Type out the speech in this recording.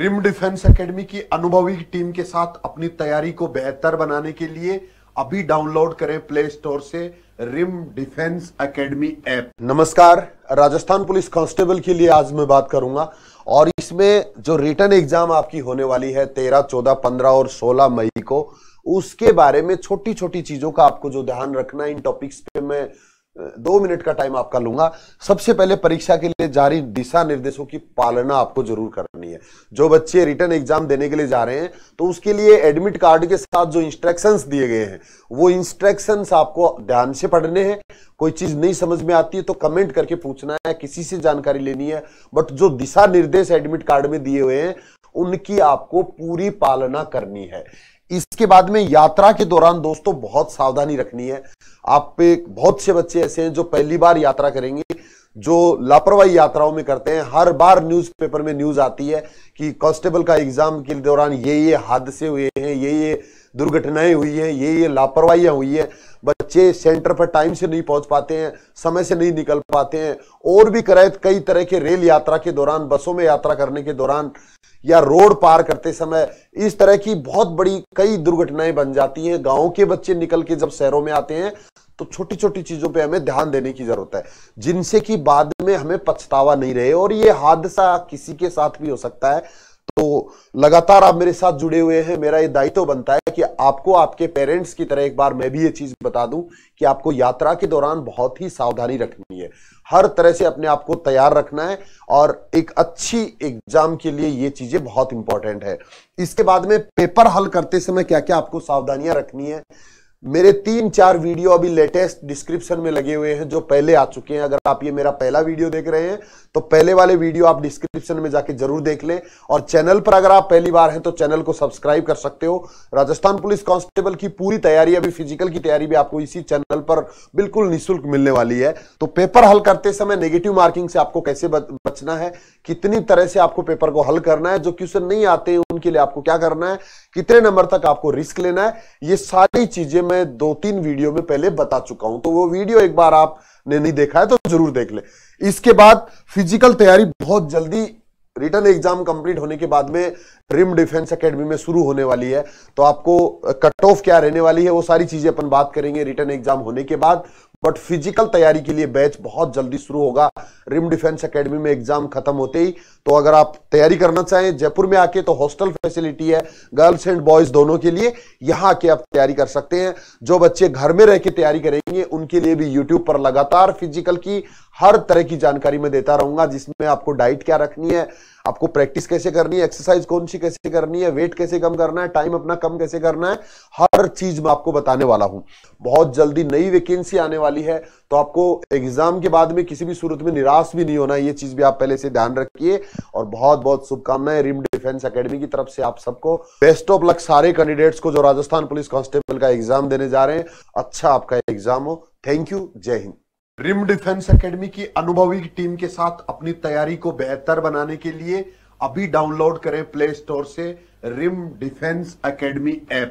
rim Defence academy की अनुभवी team के साथ अपनी तैयारी को बेहतर बनाने के लिए अभी डाउनलोड करें प्ले स्टोर से रिम डिफेंस एकेडमी ऐप नमस्कार राजस्थान पुलिस कांस्टेबल के लिए आज मैं बात करूंगा और इसमें जो रिटर्न एग्जाम आपकी होने वाली है तेरह चौदह पंद्रह और सोलह मई को उसके बारे में छोटी छोटी चीजों का आपको जो ध्यान रखना है इन टॉपिक्स पे मैं दो मिनट का टाइम आपका लूंगा सबसे पहले परीक्षा के लिए जारी दिशा निर्देशों की पालना आपको जरूर करनी है जो बच्चे रिटर्न एग्जाम देने के लिए जा रहे हैं तो उसके लिए एडमिट कार्ड के साथ जो इंस्ट्रक्शंस दिए गए हैं वो इंस्ट्रक्शंस आपको ध्यान से पढ़ने हैं कोई चीज नहीं समझ में आती है तो कमेंट करके पूछना है किसी से जानकारी लेनी है बट जो दिशा निर्देश एडमिट कार्ड में दिए हुए हैं उनकी आपको पूरी पालना करनी है इसके बाद में यात्रा के दौरान दोस्तों बहुत सावधानी रखनी है आप पे बहुत से बच्चे ऐसे हैं जो पहली बार यात्रा करेंगे जो लापरवाही यात्राओं में करते हैं हर बार न्यूज़पेपर में न्यूज़ आती है कि कांस्टेबल का एग्जाम के दौरान ये ये हादसे हुए हैं ये ये दुर्घटनाएं हुई हैं ये ये लापरवाही हुई हैं बच्चे सेंटर पर टाइम से नहीं पहुंच पाते हैं समय से नहीं निकल पाते हैं और भी कराए कई तरह के रेल यात्रा के दौरान बसों में यात्रा करने के दौरान या रोड पार करते समय इस तरह की बहुत बड़ी कई दुर्घटनाएं बन जाती हैं गाँव के बच्चे निकल के जब शहरों में आते हैं तो छोटी छोटी चीजों पे हमें ध्यान देने की जरूरत है जिनसे कि बाद में हमें पछतावा नहीं रहे और ये हादसा किसी के साथ भी हो सकता है तो लगातार आप मेरे साथ जुड़े हुए हैं मेरा ये दायित्व तो बनता है कि आपको आपके पेरेंट्स की तरह एक बार मैं भी ये चीज बता दूं कि आपको यात्रा के दौरान बहुत ही सावधानी रखनी है हर तरह से अपने आप को तैयार रखना है और एक अच्छी एग्जाम के लिए ये चीजें बहुत इंपॉर्टेंट है इसके बाद में पेपर हल करते समय क्या क्या आपको सावधानियां रखनी है मेरे तीन चार वीडियो अभी लेटेस्ट डिस्क्रिप्शन में लगे हुए हैं जो पहले आ चुके हैं अगर आप ये मेरा पहला वीडियो देख रहे हैं तो पहले वाले वीडियो आप डिस्क्रिप्शन में जाके जरूर देख लें और चैनल पर अगर आप पहली बार हैं तो चैनल को सब्सक्राइब कर सकते हो राजस्थान पुलिस कांस्टेबल की पूरी तैयारी अभी फिजिकल की तैयारी भी आपको इसी चैनल पर बिल्कुल निःशुल्क मिलने वाली है तो पेपर हल करते समय नेगेटिव मार्किंग से आपको कैसे बचना है कितनी तरह से आपको पेपर को हल करना है जो क्वेश्चन नहीं आते उनके लिए आपको क्या करना है कितने नंबर तक आपको रिस्क लेना है ये सारी चीजें मैं दो तीन वीडियो में पहले बता चुका हूं तो वो वीडियो एक बार आपने नहीं देखा है तो जरूर देख ले इसके बाद फिजिकल तैयारी बहुत जल्दी रिटर्न एग्जाम कंप्लीट होने के बाद में रिम डिफेंस एकेडमी में शुरू होने वाली है तो आपको कट ऑफ क्या रहने वाली है वो सारी चीजें अपन बात करेंगे रिटर्न एग्जाम होने के बाद बट फिजिकल तैयारी के लिए बैच बहुत जल्दी शुरू होगा रिम डिफेंस एकेडमी में एग्जाम खत्म होते ही तो अगर आप तैयारी करना चाहें जयपुर में आके तो हॉस्टल फैसिलिटी है गर्ल्स एंड बॉयज दोनों के लिए यहाँ आके आप तैयारी कर सकते हैं जो बच्चे घर में रह के तैयारी करेंगे उनके लिए भी यूट्यूब पर लगातार फिजिकल की हर तरह की जानकारी मैं देता रहूंगा जिसमें आपको डाइट क्या रखनी है आपको प्रैक्टिस कैसे करनी है एक्सरसाइज कौन सी कैसे करनी है वेट कैसे कम करना है टाइम अपना कम कैसे करना है हर चीज मैं आपको बताने वाला हूं बहुत जल्दी नई वैकेंसी आने वाली है तो आपको एग्जाम के बाद में किसी भी सूरत में निराश भी नहीं होना ये चीज भी आप पहले से ध्यान रखिए और बहुत बहुत शुभकामनाएं रिम डिफेंस अकेडमी की तरफ से आप सबको बेस्ट ऑफ लक सारे कैंडिडेट्स को जो राजस्थान पुलिस कांस्टेबल का एग्जाम देने जा रहे हैं अच्छा आपका एग्जाम हो थैंक यू जय हिंद रिम डिफेंस एकेडमी की अनुभवी टीम के साथ अपनी तैयारी को बेहतर बनाने के लिए अभी डाउनलोड करें प्ले स्टोर से रिम डिफेंस एकेडमी ऐप